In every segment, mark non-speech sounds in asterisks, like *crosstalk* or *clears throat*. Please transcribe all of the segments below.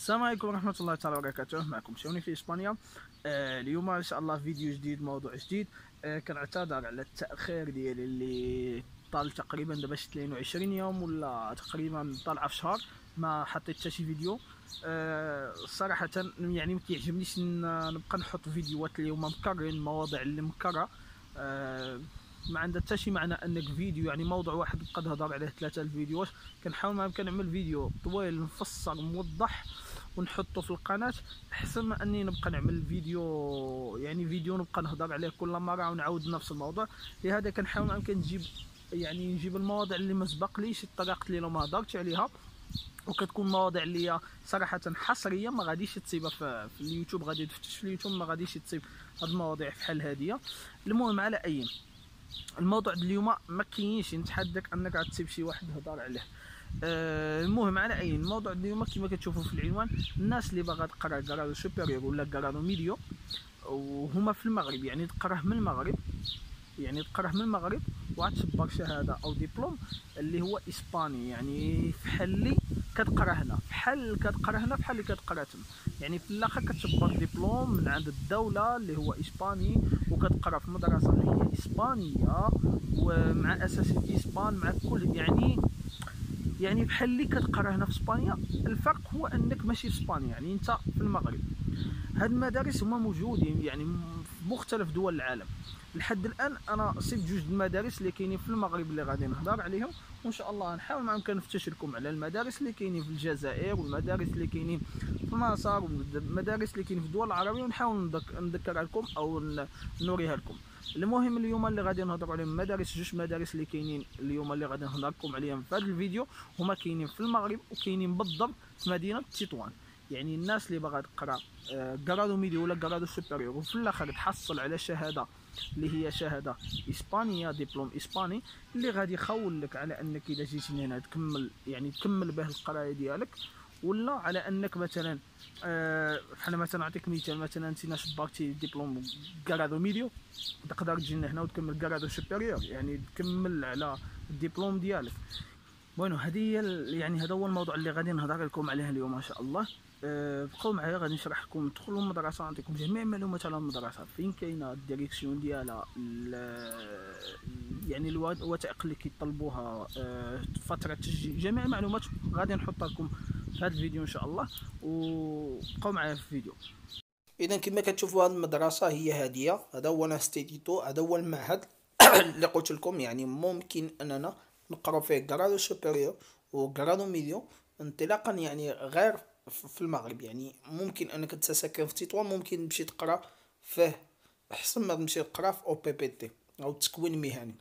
السلام عليكم ورحمه الله تعالى وبركاته معكم شوني في اسبانيا آه اليوم ان شاء الله فيديو جديد موضوع جديد آه كنعتذر على التاخير ديالي اللي طال تقريبا دابا شي 22 يوم ولا تقريبا طالعه في شهر ما حطيت حتى شي فيديو آه صراحه يعني ما كيعجبنيش نبقى نحط فيديوهات اللي هما مكررين المواضيع اللي مكرره آه ما عندها حتى شي معنى انك فيديو يعني موضوع واحد بقى تهضر عليه ثلاثه الفيديوهات كنحاول ما امكن نعمل فيديو طويل مفصل موضح آه ونحطه في القناه احسن ما اني نبقى نعمل فيديو يعني فيديو نبقى نهضر عليه كل مره ونعاود نفس الموضوع لهذا كنحاول ما امكن نجيب يعني نجيب المواضيع اللي ما سبقليش الطريقه اللي ما هضرتش عليها وكتكون مواضيع اللي صراحه حصريه ما غاديش تصيبها في, في اليوتيوب غادي تفتش في اليوتيوب ما غاديش تصيب هاد المواضيع فحال هاديه المهم على اي الموضوع اليوم ما كاينش نتحدك انك غتصيب شي واحد هضر عليه آه المهم على اي الموضوع اليوم كما كتشوفوا في العنوان الناس اللي باغا تقرا غرادو سوبيريور ولا غرادو ميديو وهما في المغرب يعني تقراه من المغرب يعني تقراه من المغرب وغتتبر شهاده او دبلوم اللي هو اسباني يعني فحال اللي كتقرا هنا فحال اللي كتقرا هنا فحال اللي كتقرا تما يعني في الاخر كتبر دبلوم من عند الدوله اللي هو اسباني وكتقرا في مدرسه اللي هي اسبانيه ومع اساس الاسبان مع كل يعني يعني بحال اللي كتقرا هنا في اسبانيا الفرق هو انك ماشي في اسبانيا يعني انت في المغرب هاد المدارس هما موجودين يعني في مختلف دول العالم لحد الان انا صيفط جوج المدارس اللي كاينين في المغرب اللي غادي نهضر عليهم وان شاء الله نحاول معكم كنفتش لكم على المدارس اللي كاينين في الجزائر والمدارس اللي كاينين في مصر والمدارس اللي كاينين في الدول العربيه ونحاول نذكرها لكم او نوريها لكم المهم اليوم اللي غادي نهضروا عليهم مدارس جوج مدارس اللي كاينين اليوم اللي غادي نهضر لكم عليهم في هذا الفيديو هما كاينين في المغرب وكاينين بالضبط في مدينه تطوان يعني الناس اللي باغا تقرا غرادو آه، ميدي ولا غرادو سوبيريور وفي الاخر تحصل على شهاده اللي هي شهاده اسبانيه دبلوم اسباني اللي غادي يخول لك على انك اذا جيتي هنا تكمل يعني تكمل به القرايه ديالك ولا على انك مثلا بحال آه، مثلا نعطيك مثال مثلا انت شباكتي ديبلوم كارادو ميديو تقدر تجي هنا وتكمل كارادو سوبيريور يعني تكمل على الدبلوم ديالك بونو هذه هي يعني هذا هو الموضوع اللي غادي نهضر لكم عليه اليوم ان شاء الله بقاو آه، معايا غادي نشرح لكم تدخلوا المدرسه نعطيكم جميع المعلومات على المدرسه فين كاينه الديريكسيون ديالها يعني الوثائق اللي كيطلبوها آه، فتره جميع المعلومات غادي نحطها لكم في هذا الفيديو ان شاء الله وبقوا معايا في الفيديو اذا كما كتشوفوا هذه المدرسه هي هاديه هذا هو الانستيتيتو هذا هو المعهد *coughs* اللي قلت لكم يعني ممكن اننا نقراو فيه غرادو سوبيريور وغرادو ميديو انطلاقا يعني غير في المغرب يعني ممكن انك تساكن في تطوان ممكن تمشي تقرا فيه احسن ما تمشي تقرا في او بي بي تي او التكوين المهني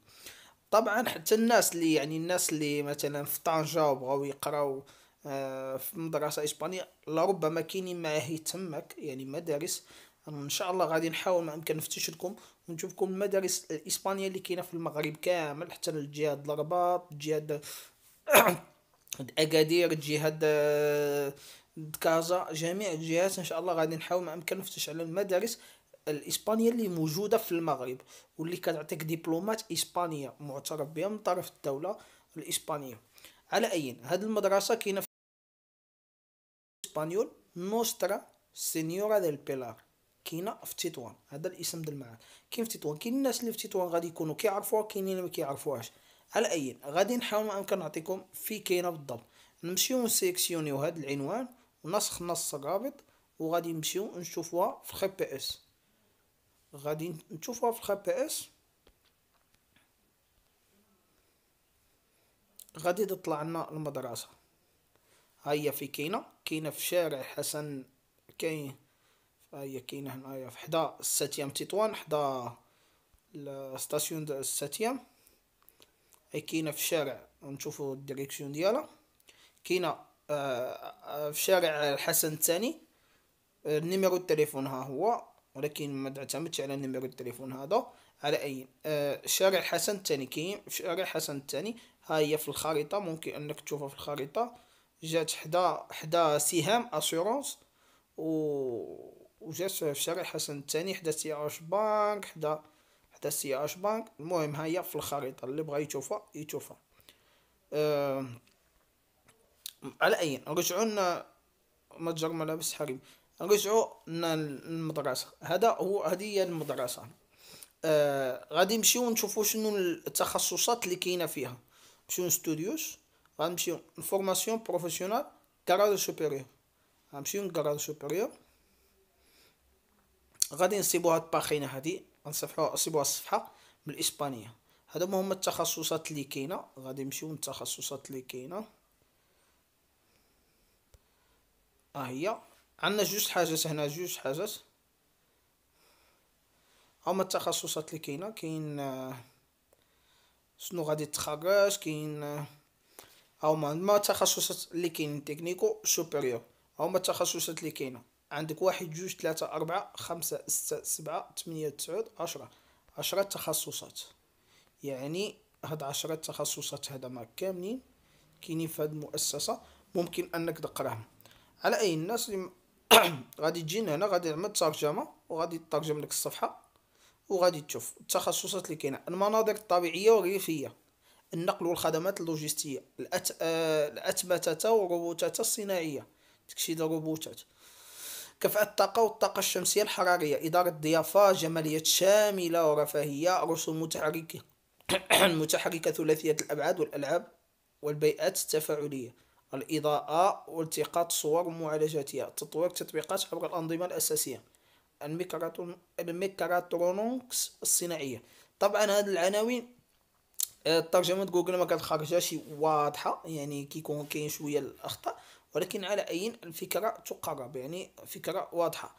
طبعا حتى الناس اللي يعني الناس اللي مثلا في طنجه وبغاو يقراو آه، في مدرسة إسبانية لربما كاينين معاهد تماك يعني مدارس ان شاء الله غادي نحاول ما امكن نفتش لكم ونشوف لكم المدارس الاسبانيه اللي كاينه في المغرب كامل حتى لجهه الرباط جهه *coughs* اكادير جهه آه، كازا جميع الجهات ان شاء الله غادي نحاول ما امكن نفتش على المدارس الاسبانيه اللي موجوده في المغرب واللي كتعطيك دبلومات اسبانيه معترف بها من طرف الدوله الاسبانيه على اي هذه المدرسه كاينه اسبانيول نوسترا سينيورا ديال بيلار كاينه في تطوان هذا الاسم ديال المعاد كاين في تطوان كاين الناس اللي في تطوان غادي يكونوا كيعرفوها كاينين اللي ما كيعرفوهاش على اي غادي نحاول ما امكن نعطيكم في كاينه بالضبط نمشيو نسيكسيونيو هذا العنوان ونسخ نص الرابط وغادي نمشيو نشوفوها في خي بي اس غادي نشوفوها في خي بي اس غادي تطلع لنا المدرسه هيا في كينا كينا في شارع حسن كاين هيا كاينه هنايا في حدا الساتيام تطوان حدا الستاسيون ديال الساتيام هي كاينه في شارع نشوفو الديريكسيون ديالها كينا آه، في شارع الحسن الثاني النيميرو التليفون ها هو ولكن ما تعتمدش على النيميرو التليفون هذا على اي آه، شارع الحسن الثاني كاين شارع الحسن الثاني ها هي في الخريطه ممكن انك تشوفها في الخريطه جات حدا حدا سهام اسيورونس و وجات في شارع حسن الثاني حدا سي اش بانك حدا حدا سي اش بانك المهم ها هي في الخريطه اللي بغا يشوفها يشوفها أه... على اي رجعوا لنا متجر ملابس حريم لنا للمدرسه هذا هو هذه هي المدرسه آه غادي نمشيو نشوفو شنو التخصصات اللي كاينه فيها نمشيو نستوديوش غنمشيو فورماسيون بروفيسيونال كرادو سوبيريور غنمشيو لكرادو سوبيريور غادي نصيبوها الباخينه هادي غنصفحو نصيبوها الصفحه بالاسبانيه هادو هما التخصصات اللي كاينه غادي نمشيو للتخصصات اللي كاينه ها هي عندنا جوج حاجات هنا جوج حاجات هما التخصصات اللي كاينه كاين شنو غادي تخرج كاين هما هما التخصصات اللي كاينين تكنيكو سوبيريور هما التخصصات اللي كاينه عندك واحد جوج ثلاثة أربعة خمسة ستة سبعة ثمانية تسعود عشرة عشرة تخصصات يعني هاد عشرة تخصصات ما كاملين كاينين في هاد المؤسسة ممكن أنك تقراهم على أي الناس اللي *coughs* غادي تجينا هنا غادي نعمل ترجمة وغادي تترجم لك الصفحة وغادي تشوف التخصصات اللي كاينه المناظر الطبيعية والريفية النقل والخدمات اللوجستيه الأت... آه، الاثبته والروبوتات الصناعيه تكشيد الروبوتات كفاءة الطاقة والطاقة الشمسية الحرارية إدارة الضيافة جمالية شاملة ورفاهية رسوم متحركة *coughs* متحركة ثلاثية الأبعاد والألعاب والبيئات التفاعلية الإضاءة والتقاط صور ومعالجتها تطوير تطبيقات عبر الأنظمة الأساسية الميكراترونكس الصناعية طبعا هذه العناوين ترجمة جوجل ما كتخرجهاش واضحة يعني كيكون كاين شوية الأخطاء ولكن على أي الفكرة تقرب يعني فكرة واضحة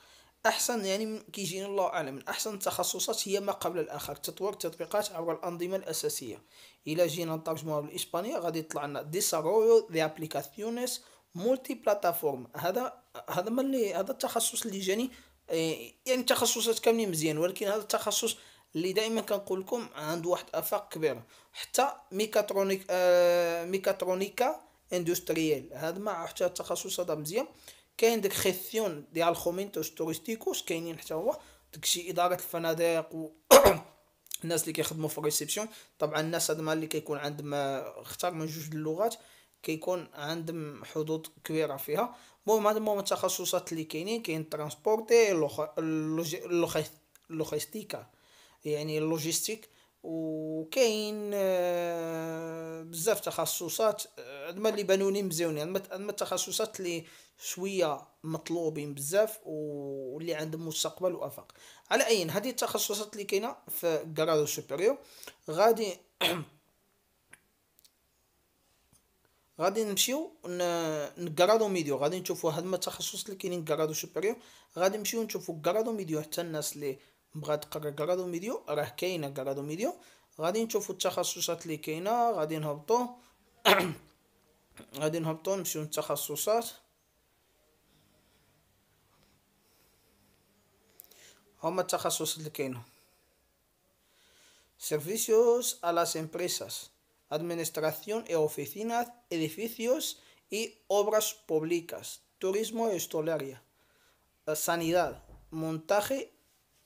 أحسن يعني كيجينا الله أعلم من أحسن التخصصات هي ما قبل الآخر تطوير التطبيقات عبر الأنظمة الأساسية إلى جينا نترجموها بالإسبانية غادي يطلع لنا ديسارويو دي أبليكاسيونيس مولتي بلاتفورم هذا هذا ما اللي هذا التخصص اللي جاني إيه، يعني التخصصات كاملين مزيان ولكن هذا التخصص اللي دائما كنقول لكم عنده واحد افاق كبيره حتى ميكاترونيك آه ميكاترونيكا اندستريال هذا مع حتى التخصص هذا مزيان كاين داك خيسيون ديال خومينتوس توريستيكوس كاينين حتى هو داكشي اداره الفنادق و *coughs* الناس اللي كيخدموا في الريسبسيون طبعا الناس هذا اللي كيكون عندهم اختار من جوج اللغات كيكون عندهم حدود كبيره فيها المهم هذا هما التخصصات اللي كاينين كاين ترانسبورتي اللوجيستيكا يعني اللوجيستيك وكاين آه، بزاف تخصصات آه، عندما اللي بانوني مزيونين عندما التخصصات اللي شويه مطلوبين بزاف واللي عندهم مستقبل وافاق على اي هذه التخصصات اللي كاينه في كرادو سوبيريور غادي *coughs* غادي نمشيو نكرادو ميديو غادي نشوفو هاد التخصص اللي كاينين كرادو سوبيريور غادي نمشيو نشوفو كرادو ميديو حتى الناس اللي Brad, que ha recalado vídeo, ahora es que ha vídeo, Radincho Fuchajasosas, que ha recalado Servicios a las empresas, administración y e oficinas, edificios y obras públicas, turismo y estolaria, eh, sanidad, montaje.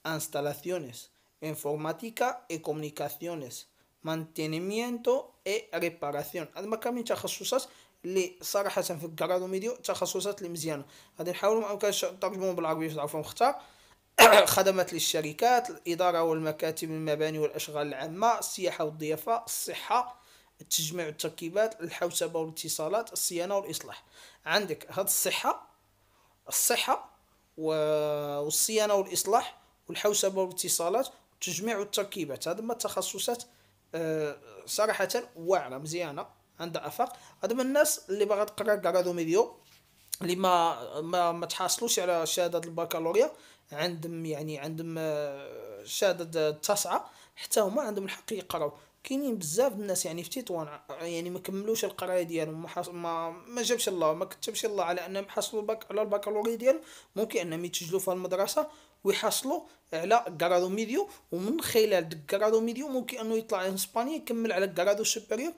instalaciones, informática y comunicaciones, mantenimiento اي ريباراسيون هاد ما muchas cosas اللي صراحه في الكرادو ميديو تخصصات اللي مزيانه غادي نحاولوا ما امكنش نترجموهم بالعربيه باش تعرفوا مختار خدمات للشركات الاداره والمكاتب المباني والاشغال العامه السياحه والضيافه الصحه التجميع والتركيبات الحوسبه والاتصالات الصيانه والاصلاح عندك هاد الصحه الصحه والصيانه والاصلاح والحوسبه والاتصالات والتجميع والتركيبات هذا ما التخصصات آه، صراحه واعره مزيانه عندها افاق هذا من الناس اللي باغا تقرا كرادو ميديو اللي ما ما, ما تحصلوش على شهاده البكالوريا عندهم يعني عندهم آه، شهاده التاسعه حتى هما عندهم الحق يقراو كاينين بزاف الناس يعني في تطوان يعني ما كملوش القرايه ديالهم ما, ما ما جابش الله ما كتبش الله على انهم حصلوا على البكالوريا ديالهم ممكن انهم يتسجلوا في المدرسه ويحصلوا على كرادو ميديو ومن خلال ديك كرادو ميديو ممكن انه يطلع لاسبانيا يكمل على كرادو سوبيريور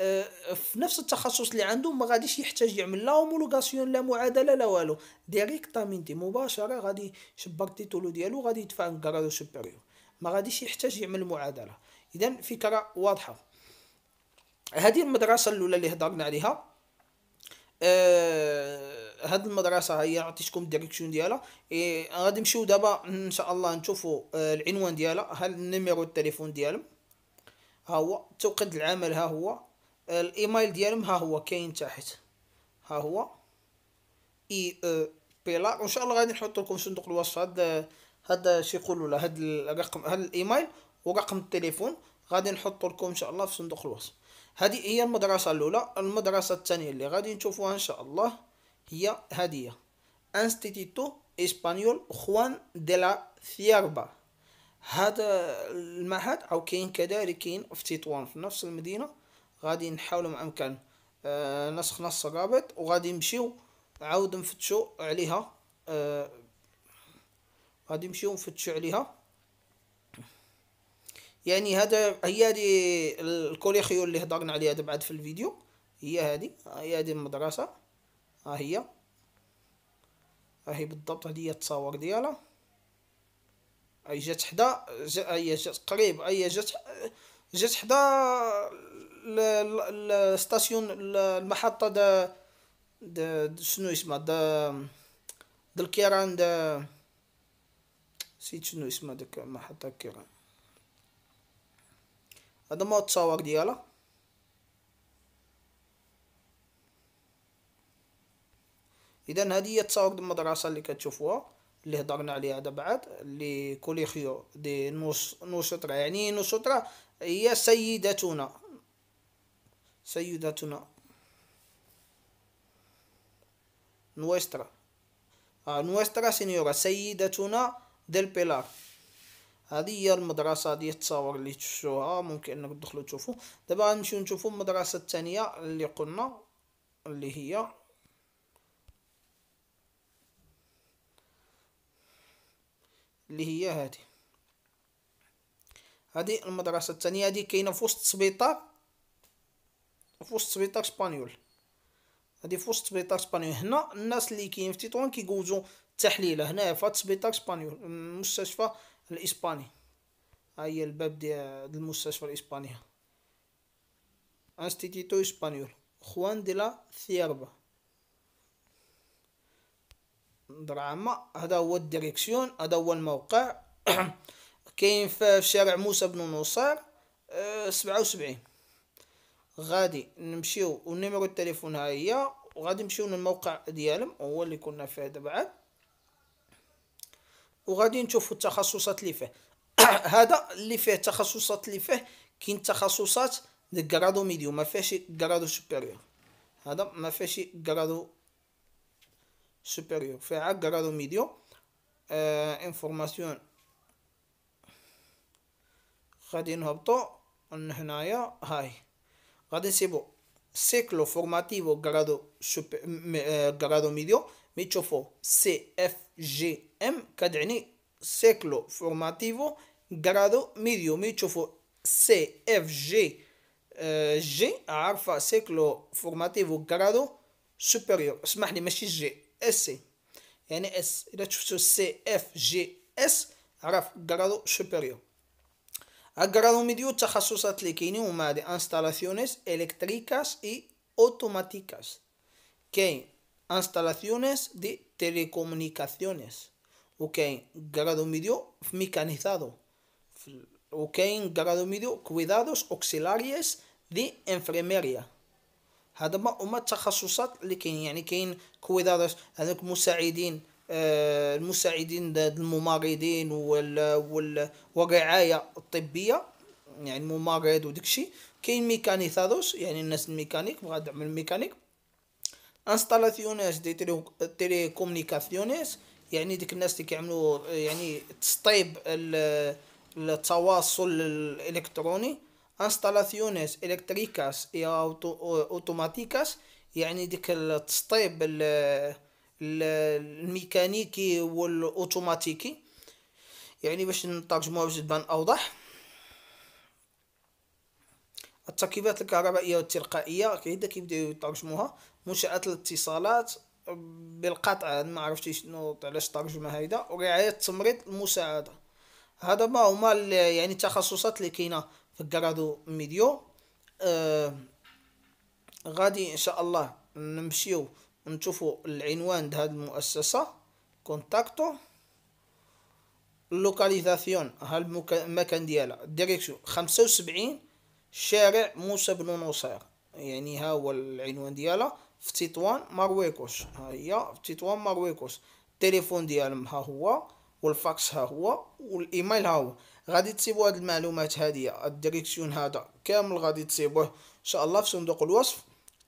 آه، في نفس التخصص اللي عنده ما غاديش يحتاج يعمل لا هومولوغاسيون لا معادله لا والو ديريكتامينتي مباشره غادي يشبر التيتولو ديالو غادي يدفع كرادو سوبيريور ما غاديش يحتاج يعمل معادله اذا فكره واضحه هذه المدرسه الاولى اللي هضرنا عليها أه هاد المدرسه هي عطيتكم الديريكسيون ديالها اي غادي نمشيو دابا ان شاء الله نشوفوا آه، العنوان ديالها ها النيميرو التليفون ديالهم ها هو توقيت العمل ها هو آه، الايميل ديالهم ها هو كاين تحت ها هو اي او آه، بيلا ان شاء الله غادي نحط لكم صندوق الوصف هاد هاد شي يقولوا له هاد الرقم هاد الايميل ورقم التليفون غادي نحط لكم ان شاء الله في صندوق الوصف هذه هي المدرسه الاولى المدرسه الثانيه اللي غادي نشوفوها ان شاء الله هي هادية انستيتيتو اسبانيول خوان دي لا ثياربا هذا المعهد او كاين كذلك كاين في تطوان في نفس المدينه غادي نحاولوا ما امكن آه نص الرابط وغادي نمشيو عاود نفتشو عليها آه غادي نمشيو نفتشو عليها يعني هذا هي هذه الكوليخيو اللي هضرنا عليها بعد في الفيديو هي هذه هي هذه المدرسه اهي هي بالضبط هذه التصاور ديالها اي جات حدا جا اي جات قريب اي جات جات حدا الستاسيون المحطه د د شنو اسمها د د الكيران د نسيت شنو اسمها ديك المحطه الكيران هذا ما التصاور ديالها اذا هذه هي ديال المدرسه اللي كتشوفوها اللي هضرنا عليها دابا اللي كوليخيو دي نوس نوشطرة يعني نوشطرة هي سيدتنا سيدتنا نوسترا آه نوسترا سينيورا سيدتنا ديل بيلار هذه هي المدرسة هذه التصاور اللي تشوفوها ممكن انك تدخلوا تشوفوا دابا غنمشيو نشوفوا المدرسة الثانية اللي قلنا اللي هي اللي هي هذه هذه المدرسة الثانية هذه كاينة في وسط سبيطار في وسط سبيطار اسبانيول هذه في وسط سبيطار اسبانيول هنا الناس اللي كاين في تطوان كيجوزو التحليلة هنا في سبيطار اسبانيول المستشفى الاسباني ها هي الباب ديال المستشفى الاسباني انستيتيتو اسبانيول خوان دي لا ثيربا دراما هذا هو الديريكسيون هذا هو الموقع *clears throat* كاين في شارع موسى بن نصر آه، سبعة وسبعين غادي نمشيو ونمرو التليفون ها هي وغادي نمشيو للموقع ديالهم هو اللي كنا فيه دابا وغادي نشوفوا التخصصات اللي فيه *clears throat* هذا اللي فيه التخصصات اللي فيه كاين تخصصات دي غرادو ميديو ما فيهش غرادو سوبيريور هذا ما فيهش غرادو supérieur فيها grado medio آه information غادي نهبطو من هنايا هاي غادي نسيبو سيكلو فورماتيفو جرادو سوب... م... جرادو ميديو مي تشوفو سي اف جي ام كتعني سيكلو فورماتيفو جرادو ميديو مي تشوفو سي اف جي جي عارفه سيكلو فورماتيفو جرادو سوبيريور اسمح لي ماشي جي S. N, S, C, F, G, S. grado superior. A grado medio, chajasos instalaciones eléctricas y automáticas. Que instalaciones de telecomunicaciones. Ok, grado medio, mecanizado. grado medio, cuidados auxiliares de enfermería. هذا ما هما التخصصات اللي كاين يعني كاين كويدارات هذوك مساعدين آه المساعدين الممرضين وال وال والرعايه الطبيه يعني ممرض وداكشي كاين ميكانيثادوس يعني الناس الميكانيك بغا تعمل الميكانيك انستالاسيونيس دي تيلي تيليكومونيكاسيونيس يعني ديك الناس اللي كيعملوا يعني تسطيب التواصل الالكتروني انستالاسيونيس الكتريكاس اي اوتوماتيكاس يعني ديك التسطيب الميكانيكي والاوتوماتيكي يعني باش نترجموها باش تبان اوضح التركيبات الكهربائيه والتلقائيه كي كيدا كيبداو يترجموها منشات الاتصالات بالقطع ما عرفتش شنو علاش ترجمه هيدا ورعايه التمريض المساعده هذا ما هما يعني التخصصات اللي كاينه كرادو ميديو آه غادي ان شاء الله نمشيو نشوفو العنوان هاد المؤسسه كونتاكتو اللوكاليزاسيون ها المكان ديالها ديريكسيون خمسة وسبعين شارع موسى بن نصير يعني ها هو العنوان ديالها في تطوان مارويكوش ها هي في تطوان مارويكوش التليفون ديالهم ها هو والفاكس ها هو والايميل ها هو غادي تسيبوا هاد المعلومات هذه الديريكسيون هذا كامل غادي تسيبوه ان شاء الله في صندوق الوصف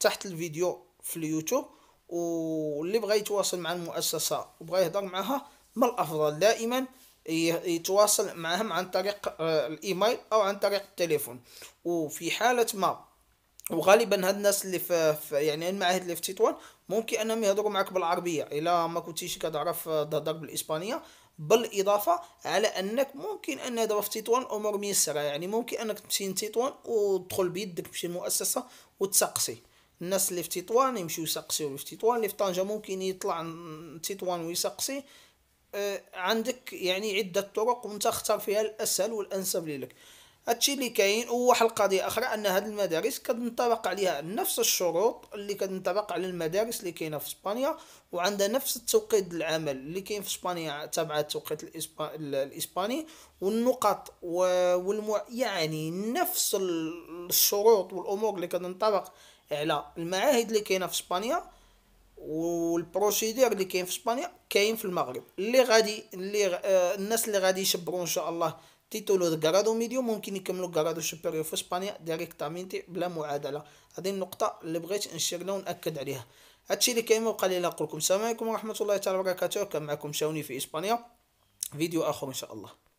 تحت الفيديو في اليوتيوب واللي بغى يتواصل مع المؤسسة وبغى يهضر معها ما الافضل دائما يتواصل معهم عن طريق آه، الايميل او عن طريق التليفون وفي حالة ما وغالبا هاد الناس اللي في يعني المعاهد اللي في تطوان ممكن انهم يهضروا معك بالعربيه الا ما كنتيش كتعرف آه، تهضر بالاسبانيه بالاضافه على انك ممكن ان هذا في تطوان الامور ميسره يعني ممكن انك تمشي لتطوان وتدخل بيدك شي مؤسسه وتسقسي الناس اللي في تطوان يمشيو يسقسيو في تطوان اللي في طنجه ممكن يطلع تطوان ويسقسي آه، عندك يعني عده طرق وانت اختار فيها الاسهل والانسب لك هادشي اللي كاين وواحد القضيه اخرى ان هاد المدارس كتنطبق عليها نفس الشروط اللي كتنطبق على المدارس اللي كاينه في اسبانيا وعندها نفس التوقيت العمل اللي كاين في اسبانيا تبع التوقيت الاسباني والنقط والمو يعني نفس الشروط والامور اللي كتنطبق على المعاهد اللي كاينه في اسبانيا والبروسيدير اللي كاين في اسبانيا كاين في المغرب اللي غادي اللي آه الناس اللي غادي يشبروا ان شاء الله تيتولو الجرادو ميديو ممكن يكملو الجرادو سوبيريو في اسبانيا ديريكتامينتي بلا معادله هذه النقطه اللي بغيت نشير لها وناكد عليها هادشي اللي كاين وبقى لي نقول لكم السلام عليكم ورحمه الله تعالى وبركاته كان معكم شاوني في اسبانيا فيديو اخر ان شاء الله